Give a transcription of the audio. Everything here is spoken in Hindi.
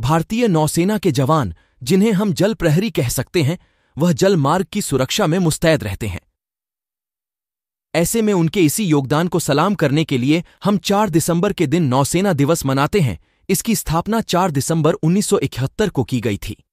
भारतीय नौसेना के जवान जिन्हें हम जल प्रहरी कह सकते हैं वह जल मार्ग की सुरक्षा में मुस्तैद रहते हैं ऐसे में उनके इसी योगदान को सलाम करने के लिए हम 4 दिसंबर के दिन नौसेना दिवस मनाते हैं इसकी स्थापना 4 दिसंबर 1971 को की गई थी